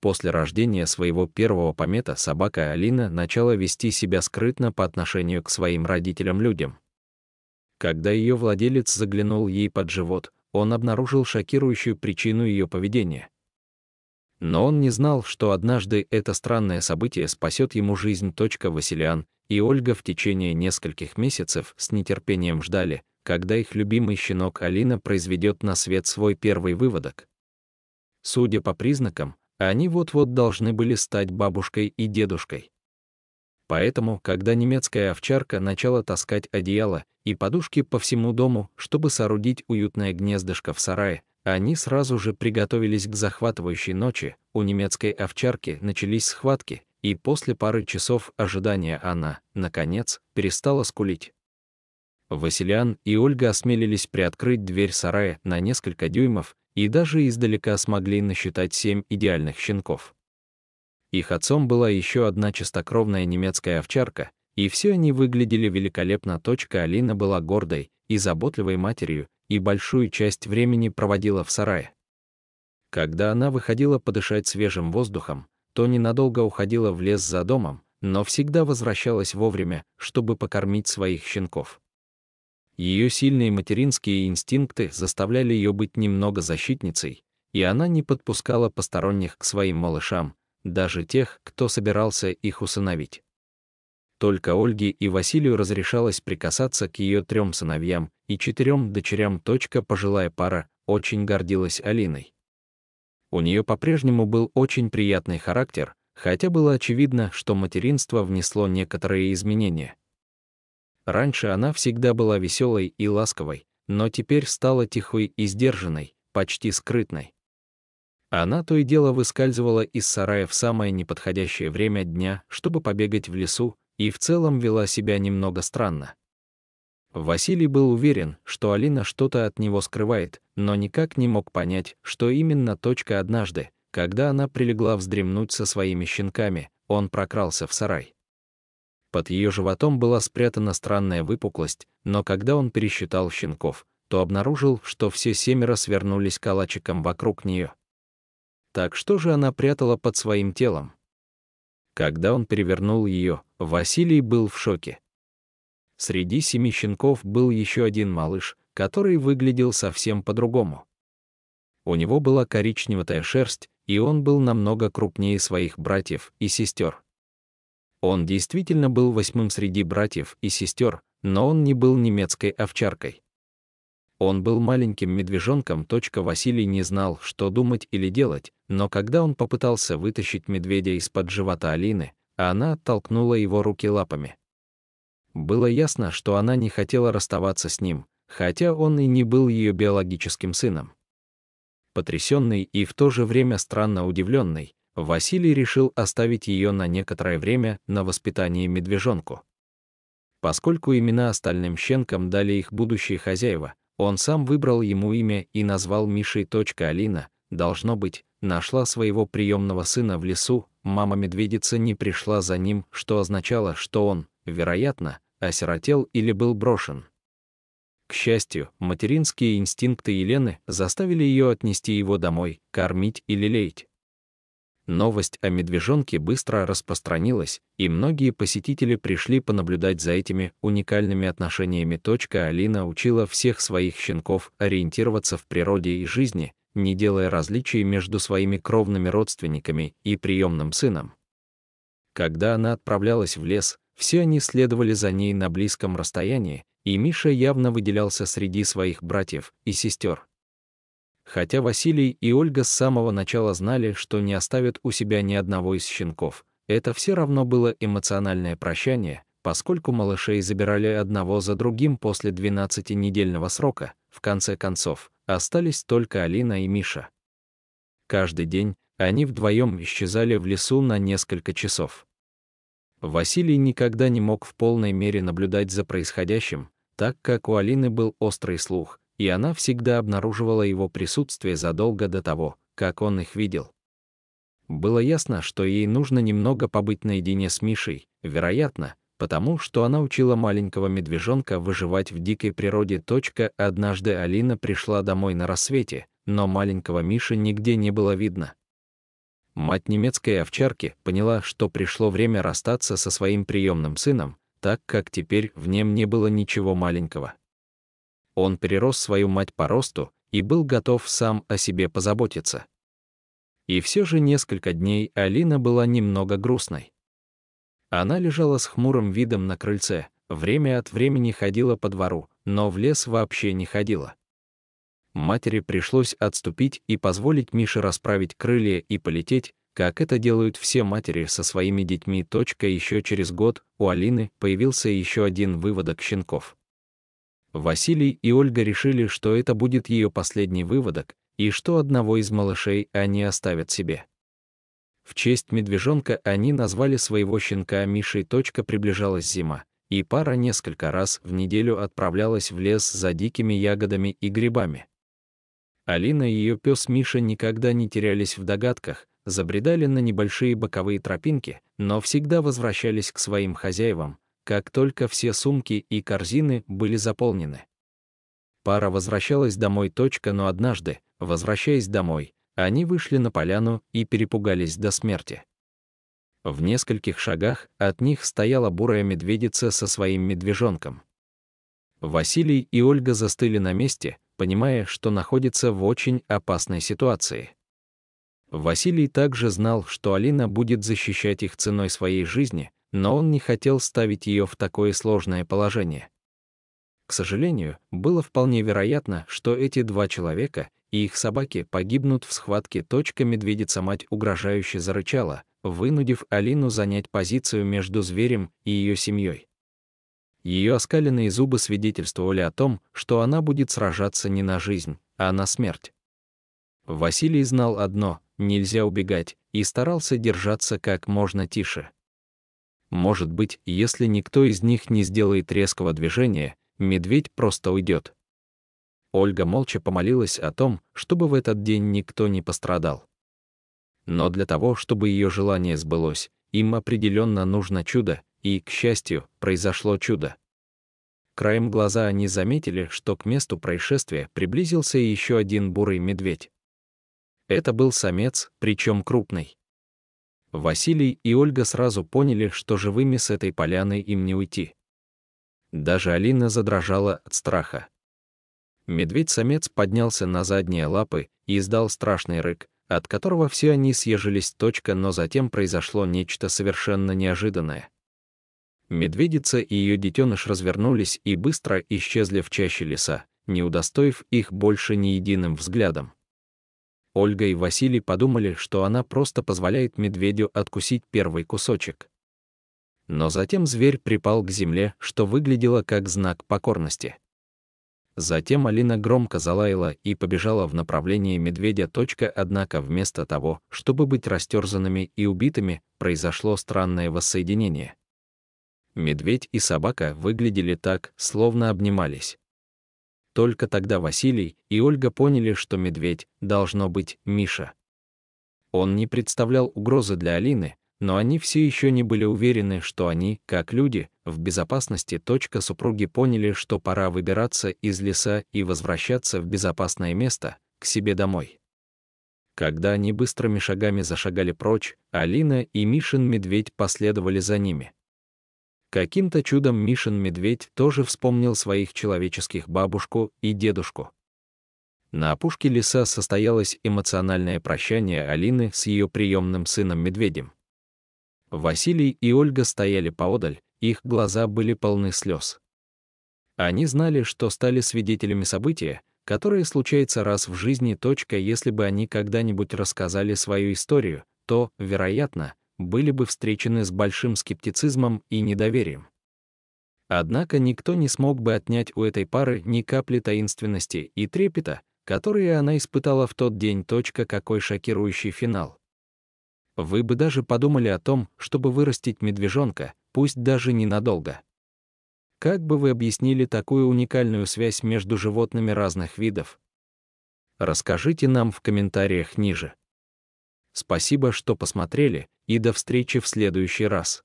После рождения своего первого помета собака Алина начала вести себя скрытно по отношению к своим родителям-людям. Когда ее владелец заглянул ей под живот, он обнаружил шокирующую причину ее поведения. Но он не знал, что однажды это странное событие спасет ему жизнь. Точка Василиан и Ольга в течение нескольких месяцев с нетерпением ждали, когда их любимый щенок Алина произведет на свет свой первый выводок. Судя по признакам, они вот-вот должны были стать бабушкой и дедушкой. Поэтому, когда немецкая овчарка начала таскать одеяло и подушки по всему дому, чтобы соорудить уютное гнездышко в сарае, они сразу же приготовились к захватывающей ночи, у немецкой овчарки начались схватки, и после пары часов ожидания она, наконец, перестала скулить. Василиан и Ольга осмелились приоткрыть дверь сарая на несколько дюймов, и даже издалека смогли насчитать семь идеальных щенков. Их отцом была еще одна чистокровная немецкая овчарка, и все они выглядели великолепно. Точка Алина была гордой и заботливой матерью и большую часть времени проводила в сарае. Когда она выходила подышать свежим воздухом, то ненадолго уходила в лес за домом, но всегда возвращалась вовремя, чтобы покормить своих щенков. Ее сильные материнские инстинкты заставляли ее быть немного защитницей, и она не подпускала посторонних к своим малышам, даже тех, кто собирался их усыновить. Только Ольге и Василию разрешалось прикасаться к ее трем сыновьям и четырем дочерям. Точка пожилая пара очень гордилась Алиной. У нее по-прежнему был очень приятный характер, хотя было очевидно, что материнство внесло некоторые изменения. Раньше она всегда была веселой и ласковой, но теперь стала тихой и сдержанной, почти скрытной. Она то и дело выскальзывала из сарая в самое неподходящее время дня, чтобы побегать в лесу, и в целом вела себя немного странно. Василий был уверен, что Алина что-то от него скрывает, но никак не мог понять, что именно точка однажды, когда она прилегла вздремнуть со своими щенками, он прокрался в сарай. Под ее животом была спрятана странная выпуклость, но когда он пересчитал щенков, то обнаружил, что все семеро свернулись калачиком вокруг нее. Так что же она прятала под своим телом? Когда он перевернул ее, Василий был в шоке. Среди семи щенков был еще один малыш, который выглядел совсем по-другому. У него была коричневатая шерсть, и он был намного крупнее своих братьев и сестер. Он действительно был восьмым среди братьев и сестер, но он не был немецкой овчаркой. Он был маленьким медвежонком. Василий не знал, что думать или делать, но когда он попытался вытащить медведя из-под живота Алины, она оттолкнула его руки лапами. Было ясно, что она не хотела расставаться с ним, хотя он и не был ее биологическим сыном. Потрясенный и в то же время странно удивленный, Василий решил оставить ее на некоторое время на воспитание медвежонку. Поскольку имена остальным щенкам дали их будущие хозяева, он сам выбрал ему имя и назвал Мишей. Алина, должно быть, нашла своего приемного сына в лесу, мама-медведица не пришла за ним, что означало, что он, вероятно, осиротел или был брошен. К счастью, материнские инстинкты Елены заставили ее отнести его домой, кормить и лелеять. Новость о медвежонке быстро распространилась, и многие посетители пришли понаблюдать за этими уникальными отношениями. Точка Алина учила всех своих щенков ориентироваться в природе и жизни, не делая различий между своими кровными родственниками и приемным сыном. Когда она отправлялась в лес, все они следовали за ней на близком расстоянии, и Миша явно выделялся среди своих братьев и сестер хотя Василий и Ольга с самого начала знали, что не оставят у себя ни одного из щенков. Это все равно было эмоциональное прощание, поскольку малышей забирали одного за другим после 12-недельного срока, в конце концов, остались только Алина и Миша. Каждый день они вдвоем исчезали в лесу на несколько часов. Василий никогда не мог в полной мере наблюдать за происходящим, так как у Алины был острый слух, и она всегда обнаруживала его присутствие задолго до того, как он их видел. Было ясно, что ей нужно немного побыть наедине с Мишей, вероятно, потому что она учила маленького медвежонка выживать в дикой природе. Однажды Алина пришла домой на рассвете, но маленького Миши нигде не было видно. Мать немецкой овчарки поняла, что пришло время расстаться со своим приемным сыном, так как теперь в нем не было ничего маленького он перерос свою мать по росту и был готов сам о себе позаботиться. И все же несколько дней Алина была немного грустной. Она лежала с хмурым видом на крыльце, время от времени ходила по двору, но в лес вообще не ходила. Матери пришлось отступить и позволить Мише расправить крылья и полететь, как это делают все матери со своими детьми. Точка еще через год у Алины появился еще один выводок щенков. Василий и Ольга решили, что это будет ее последний выводок, и что одного из малышей они оставят себе. В честь медвежонка они назвали своего щенка Мишей. Точка приближалась зима, и пара несколько раз в неделю отправлялась в лес за дикими ягодами и грибами. Алина и ее пес Миша никогда не терялись в догадках, забредали на небольшие боковые тропинки, но всегда возвращались к своим хозяевам, как только все сумки и корзины были заполнены. Пара возвращалась домой точка, но однажды, возвращаясь домой, они вышли на поляну и перепугались до смерти. В нескольких шагах от них стояла бурая медведица со своим медвежонком. Василий и Ольга застыли на месте, понимая, что находятся в очень опасной ситуации. Василий также знал, что Алина будет защищать их ценой своей жизни, но он не хотел ставить ее в такое сложное положение. К сожалению, было вполне вероятно, что эти два человека и их собаки погибнут в схватке. Точка медведица-мать угрожающе зарычала, вынудив Алину занять позицию между зверем и ее семьей. Ее оскаленные зубы свидетельствовали о том, что она будет сражаться не на жизнь, а на смерть. Василий знал одно — нельзя убегать, и старался держаться как можно тише — может быть, если никто из них не сделает резкого движения, медведь просто уйдет. Ольга молча помолилась о том, чтобы в этот день никто не пострадал. Но для того, чтобы ее желание сбылось, им определенно нужно чудо, и, к счастью, произошло чудо. Краем глаза они заметили, что к месту происшествия приблизился еще один бурый медведь. Это был самец, причем крупный. Василий и Ольга сразу поняли, что живыми с этой поляны им не уйти. Даже Алина задрожала от страха. Медведь-самец поднялся на задние лапы и издал страшный рык, от которого все они съежились точка, но затем произошло нечто совершенно неожиданное. Медведица и ее детеныш развернулись и быстро исчезли в чаще леса, не удостоив их больше ни единым взглядом. Ольга и Василий подумали, что она просто позволяет медведю откусить первый кусочек. Но затем зверь припал к земле, что выглядело как знак покорности. Затем Алина громко залаяла и побежала в направлении медведя. Точка, однако вместо того, чтобы быть растерзанными и убитыми, произошло странное воссоединение. Медведь и собака выглядели так, словно обнимались. Только тогда Василий и Ольга поняли, что медведь должно быть Миша. Он не представлял угрозы для Алины, но они все еще не были уверены, что они, как люди, в безопасности. Точка супруги поняли, что пора выбираться из леса и возвращаться в безопасное место, к себе домой. Когда они быстрыми шагами зашагали прочь, Алина и Мишин медведь последовали за ними. Каким-то чудом Мишин медведь тоже вспомнил своих человеческих бабушку и дедушку. На опушке леса состоялось эмоциональное прощание Алины с ее приемным сыном медведем. Василий и Ольга стояли поодаль, их глаза были полны слез. Они знали, что стали свидетелями события, которое случается раз в жизни. Точка, если бы они когда-нибудь рассказали свою историю, то, вероятно, были бы встречены с большим скептицизмом и недоверием. Однако никто не смог бы отнять у этой пары ни капли таинственности и трепета, которые она испытала в тот день. Точка, какой шокирующий финал. Вы бы даже подумали о том, чтобы вырастить медвежонка, пусть даже ненадолго. Как бы вы объяснили такую уникальную связь между животными разных видов? Расскажите нам в комментариях ниже. Спасибо, что посмотрели, и до встречи в следующий раз.